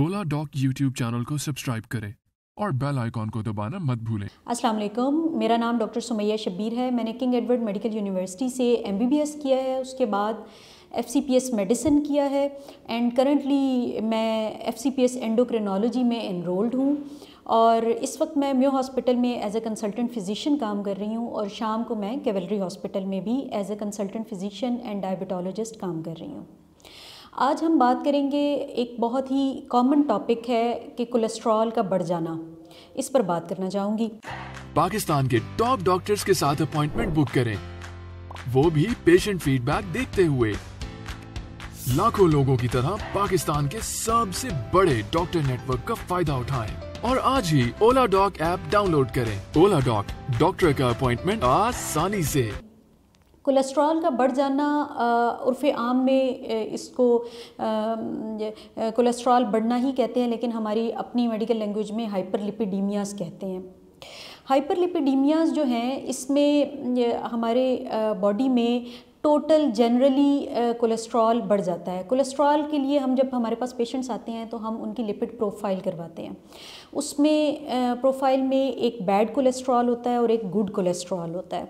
ओला Oladoc YouTube channel को subscribe करें और बेल आइकॉन को दबाना मत भूलें अस्सलाम वालेकुम मेरा नाम डॉक्टर सुमैया शब्बीर है मैंने किंग एडवर्ड मेडिकल यूनिवर्सिटी से एमबीबीएस किया है उसके बाद F C P S medicine किया है एंड करंटली मैं F C P S endocrinology में इनरोल्ड हूँ और इस वक्त मैं म्यू हॉस्पिटल में एज ए कंसल्टेंट फिजिशियन काम कर रही हूँ और शाम को मैं कैवलरी हॉस्पिटल में भी as a consultant physician and diabetologist काम कर रही हूँ आज हम बात करेंगे एक बहुत ही कॉमन टॉपिक है कि कोलेस्ट्रॉल का बढ़ जाना इस पर बात करना चाहूंगी पाकिस्तान के टॉप डॉक्टर्स के साथ अपॉइंटमेंट बुक करें वो भी पेशेंट फीडबैक देखते हुए लाखों लोगों की तरह पाकिस्तान के सबसे बड़े डॉक्टर नेटवर्क का फायदा उठाएं और आज ही ओला डॉक ऐप डाउनलोड करें ओला डॉक डॉक्टर का अपॉइंटमेंट आसानी से कोलेस्ट्रॉल का बढ़ जाना उर्फ आम में इसको कोलेस्ट्रॉल बढ़ना ही कहते हैं लेकिन हमारी अपनी मेडिकल लैंग्वेज में हाइपरलिपिडीमियास कहते हैं हाइपरलिपिडीमियाज जो हैं इसमें हमारे बॉडी में टोटल जनरली कोलेस्ट्रॉल बढ़ जाता है कोलेस्ट्रॉल के लिए हम जब हमारे पास पेशेंट्स आते हैं तो हम उनकी लिपिड प्रोफाइल करवाते हैं उसमें प्रोफाइल uh, में एक बैड कोलेस्ट्रॉल होता है और एक गुड कोलेस्ट्रॉल होता है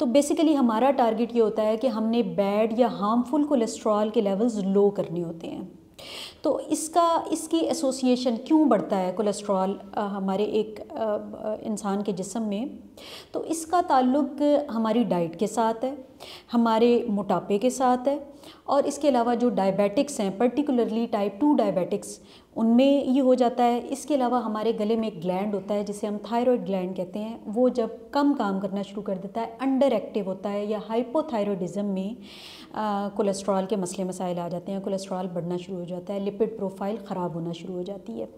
तो बेसिकली हमारा टारगेट ये होता है कि हमने बैड या हार्मफुल कोलेस्ट्रॉल के लेवल्स लो करने होते हैं तो इसका इसकी एसोसिएशन क्यों बढ़ता है कोलेस्ट्रॉल हमारे एक इंसान के जिसम में तो इसका ताल्लुक हमारी डाइट के साथ है हमारे मोटापे के साथ है और इसके अलावा जो डायबिटिक्स हैं पर्टिकुलरली टाइप टू डायबिटिक्स उनमें ये हो जाता है इसके अलावा हमारे गले में एक ग्लैंड होता है जिसे हम थायराइड ग्लैंड कहते हैं वो जब कम काम करना शुरू कर देता है अंडर एक्टिव होता है या हाइपोथायरॉयडिज़म में कोलेस्ट्रॉल के मसले मसाइल आ जाते हैं कोलेस्ट्रॉल बढ़ना शुरू हो जाता है लिपिड प्रोफाइल ख़राब होना शुरू हो जाती है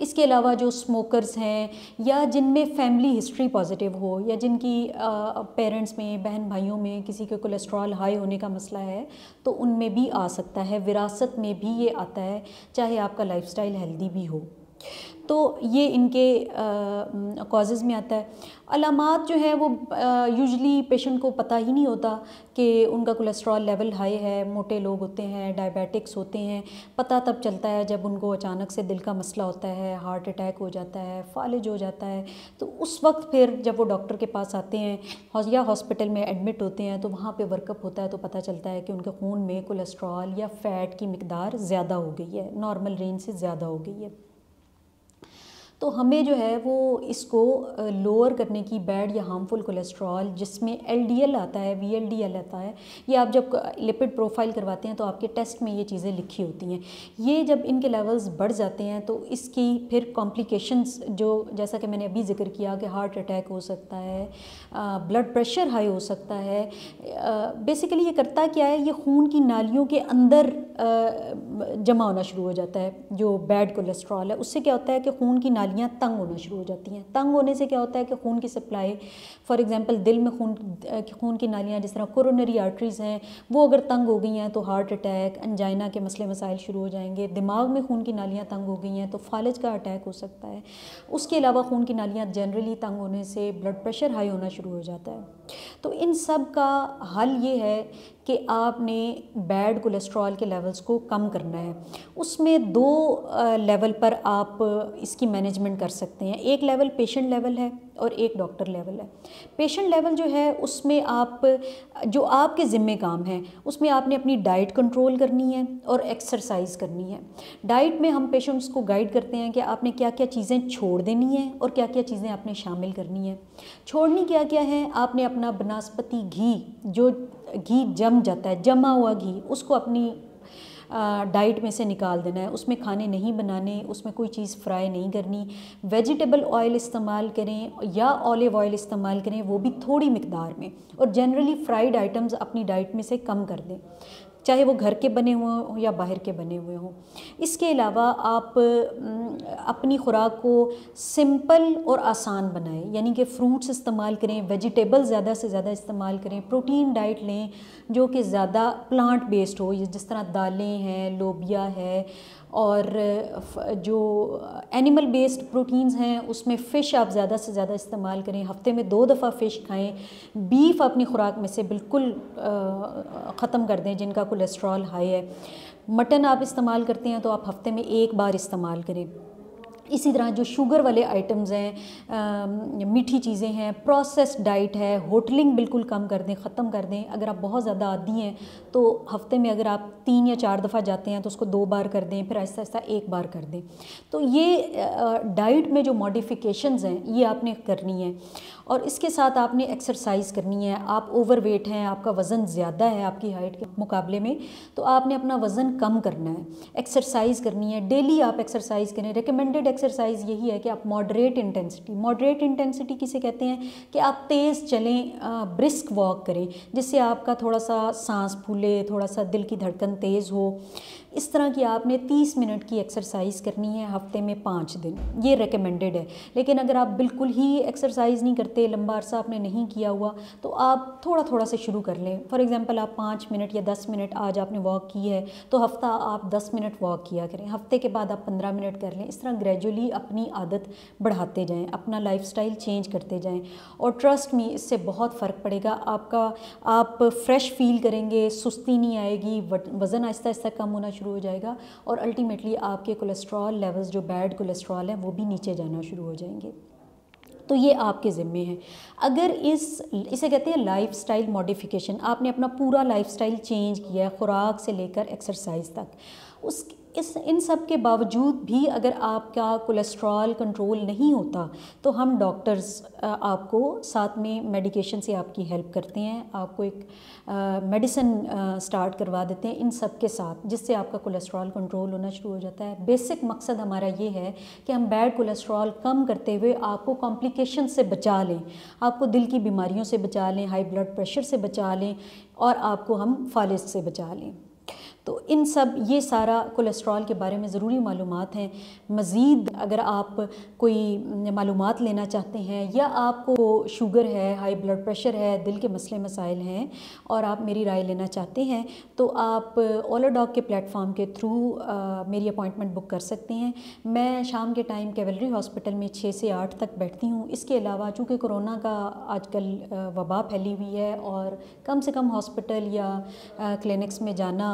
इसके अलावा जो स्मोकर्स हैं या जिनमें फैमिली हिस्ट्री पॉजिटिव हो या जिनकी पेरेंट्स में बहन भाइयों में किसी के कोलेस्ट्रॉल हाई होने का मसला है तो उनमें भी आ सकता है विरासत में भी ये आता है चाहे आपका लाइफस्टाइल हेल्दी भी हो तो ये इनके कॉजेज़ में आता है अलामत जो है वो यूजली पेशेंट को पता ही नहीं होता कि उनका कोलेस्ट्रॉल लेवल हाई है मोटे लोग होते हैं डायबिटिक्स होते हैं पता तब चलता है जब उनको अचानक से दिल का मसला होता है हार्ट अटैक हो जाता है फालिज हो जाता है तो उस वक्त फिर जब वो डॉक्टर के पास आते हैं या हॉस्पिटल में एडमिट होते हैं तो वहाँ पर वर्कअप होता है तो पता चलता है कि उनके खून में कोलेस्ट्रॉल या फ़ैट की मकदार ज़्यादा हो गई है नॉर्मल रेंज से ज़्यादा हो गई है तो हमें जो है वो इसको लोअर करने की बैड या हार्मफुल कोलेस्ट्रॉल जिसमें एलडीएल आता है वीएलडीएल आता है ये आप जब लिपिड प्रोफाइल करवाते हैं तो आपके टेस्ट में ये चीज़ें लिखी होती हैं ये जब इनके लेवल्स बढ़ जाते हैं तो इसकी फिर कॉम्प्लिकेशंस जो जैसा कि मैंने अभी जिक्र किया कि हार्ट अटैक हो सकता है ब्लड प्रेशर हाई हो सकता है बेसिकली ये करता क्या है ये खून की नालियों के अंदर जमा होना शुरू हो जाता है जो बैड कोलेस्ट्रॉल है उससे क्या होता है कि खून की नाली नालियाँ तंग होना शुरू हो जाती हैं तंग होने से क्या होता है कि खून की सप्लाई फॉर एग्ज़ाम्पल दिल में खून खून की नालियाँ जिस तरह कोरोनरी आर्टरीज़ हैं वो अगर तंग हो गई हैं तो हार्ट अटैक अनजाइना के मसले मसाइल शुरू हो जाएंगे दिमाग में खून की नालियाँ तंग हो गई हैं तो फालज का अटैक हो सकता है उसके अलावा खून की नालियाँ जनरली तंग होने से ब्लड प्रेशर हाई होना शुरू हो जाता है तो इन सब का हल ये है कि आपने बैड कोलेस्ट्रॉल के लेवल्स को कम करना है उसमें दो लेवल पर आप इसकी मैनेजमेंट कर सकते हैं एक लेवल पेशेंट लेवल है और एक डॉक्टर लेवल है पेशेंट लेवल जो है उसमें आप जो आपके ज़िम्मे काम है उसमें आपने अपनी डाइट कंट्रोल करनी है और एक्सरसाइज करनी है डाइट में हम पेशेंट्स को गाइड करते हैं कि आपने क्या क्या चीज़ें छोड़ देनी है और क्या क्या चीज़ें आपने शामिल करनी है छोड़नी क्या क्या है आपने अपना बनस्पति घी जो घी जम जाता है जमा हुआ घी उसको अपनी डाइट में से निकाल देना है उसमें खाने नहीं बनाने उसमें कोई चीज़ फ्राई नहीं करनी वेजिटेबल ऑयल इस्तेमाल करें या ऑलिव ऑयल इस्तेमाल करें वो भी थोड़ी मकदार में और जनरली फ्राइड आइटम्स अपनी डाइट में से कम कर दें चाहे वो घर के बने हुए हों या बाहर के बने हुए हों इसके अलावा आप अपनी खुराक को सिंपल और आसान बनाएं यानी कि फ्रूट्स इस्तेमाल करें वेजिटेबल ज़्यादा से ज़्यादा इस्तेमाल करें प्रोटीन डाइट लें जो कि ज़्यादा प्लांट बेस्ड हो जिस तरह दालें हैं लोबिया है और जो एनिमल बेस्ड प्रोटीन्स हैं उसमें फ़िश आप ज़्यादा से ज़्यादा इस्तेमाल करें हफ्ते में दो दफ़ा फ़िश खाएं बीफ अपनी खुराक में से बिल्कुल ख़त्म कर दें जिनका कोलेस्ट्रॉल हाई है मटन आप इस्तेमाल करते हैं तो आप हफ्ते में एक बार इस्तेमाल करें इसी तरह जो शुगर वाले आइटम्स हैं मीठी चीज़ें हैं प्रोसेस्ड डाइट है होटलिंग बिल्कुल कम कर दें ख़त्म कर दें अगर आप बहुत ज़्यादा आदि हैं तो हफ्ते में अगर आप तीन या चार दफ़ा जाते हैं तो उसको दो बार कर दें फिर ऐसा ऐसा एक बार कर दें तो ये डाइट में जो मॉडिफिकेशंस हैं ये आपने करनी है और इसके साथ आपने एक्सरसाइज करनी है आप ओवर वेट हैं आपका वज़न ज़्यादा है आपकी हाइट के मुकाबले में तो आपने अपना वज़न कम करना है एक्सरसाइज करनी है डेली आप एक्सरसाइज करें रिकमेंडेड एक्सरसाइज यही है कि आप मॉडरेट इंटेंसिटी मॉडरेट इंटेंसिटी किसे कहते हैं कि आप तेज़ चलें ब्रिस्क वॉक करें जिससे आपका थोड़ा सा सांस फूले थोड़ा सा दिल की धड़कन तेज़ हो इस तरह की आपने 30 मिनट की एक्सरसाइज करनी है हफ्ते में पाँच दिन ये रिकमेंडेड है लेकिन अगर आप बिल्कुल ही एक्सरसाइज नहीं करते लंबा अरसा आपने नहीं किया हुआ तो आप थोड़ा थोड़ा से शुरू कर लें फॉर एग्जांपल आप पाँच मिनट या दस मिनट आज आपने वॉक की है तो हफ्ता आप दस मिनट वॉक किया करें हफ्ते के बाद आप पंद्रह मिनट कर लें इस तरह ग्रेजुअली ग्रेजुअली अपनी आदत बढ़ाते जाएं अपना लाइफस्टाइल चेंज करते जाएं और ट्रस्ट मी इससे बहुत फ़र्क पड़ेगा आपका आप फ्रेश फील करेंगे सुस्ती नहीं आएगी वज़न आहिस्ता आहिस्ता कम होना शुरू हो जाएगा और अल्टीमेटली आपके कोलेस्ट्रॉल लेवल्स जो बैड कोलेस्ट्रॉल हैं वो भी नीचे जाना शुरू हो जाएंगे तो ये आपके ज़िम्मे हैं अगर इस इसे कहते हैं लाइफ स्टाइल मॉडिफिकेशन आपने अपना पूरा लाइफ स्टाइल चेंज किया है ख़ुराक से लेकर एक्सरसाइज तक उस इस इन सब के बावजूद भी अगर आपका कोलेस्ट्रॉल कंट्रोल नहीं होता तो हम डॉक्टर्स आपको साथ में मेडिकेशन से आपकी हेल्प करते हैं आपको एक मेडिसिन स्टार्ट करवा देते हैं इन सब के साथ जिससे आपका कोलेस्ट्रॉल कंट्रोल होना शुरू हो जाता है बेसिक मकसद हमारा ये है कि हम बैड कोलेस्ट्रॉल कम करते हुए आपको कॉम्प्लिकेशन से बचा लें आपको दिल की बीमारियों से बचा लें हाई ब्लड प्रेशर से बचा लें और आपको हम फालिज से बचा लें तो इन सब ये सारा कोलेस्ट्रॉल के बारे में ज़रूरी मालूम हैं मज़ीद अगर आप कोई मालूम लेना चाहते हैं या आपको शुगर है हाई ब्लड प्रेशर है दिल के मसले मसाइल हैं और आप मेरी राय लेना चाहते हैं तो आप ओला डॉग के प्लेटफॉर्म के थ्रू मेरी अपॉइंटमेंट बुक कर सकते हैं मैं शाम के टाइम कैवलरी हॉस्पिटल में छः से आठ तक बैठती हूँ इसके अलावा चूँकि कोरोना का आजकल वबा फैली हुई है और कम से कम हॉस्पिटल या क्लिनिक्स में जाना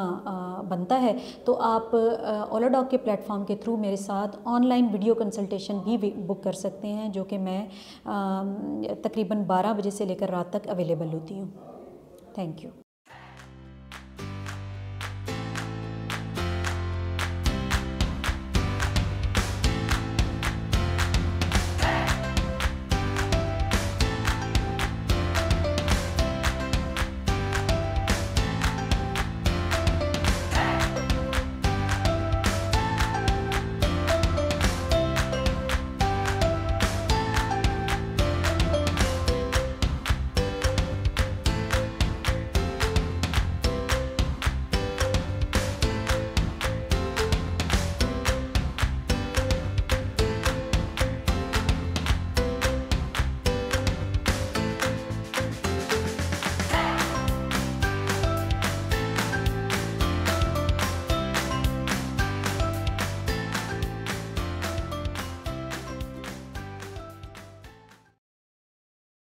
बनता है तो आप ओला डॉक के प्लेटफॉर्म के थ्रू मेरे साथ ऑनलाइन वीडियो कंसल्टेशन भी बुक कर सकते हैं जो कि मैं तकरीबन 12 बजे से लेकर रात तक अवेलेबल होती हूँ थैंक यू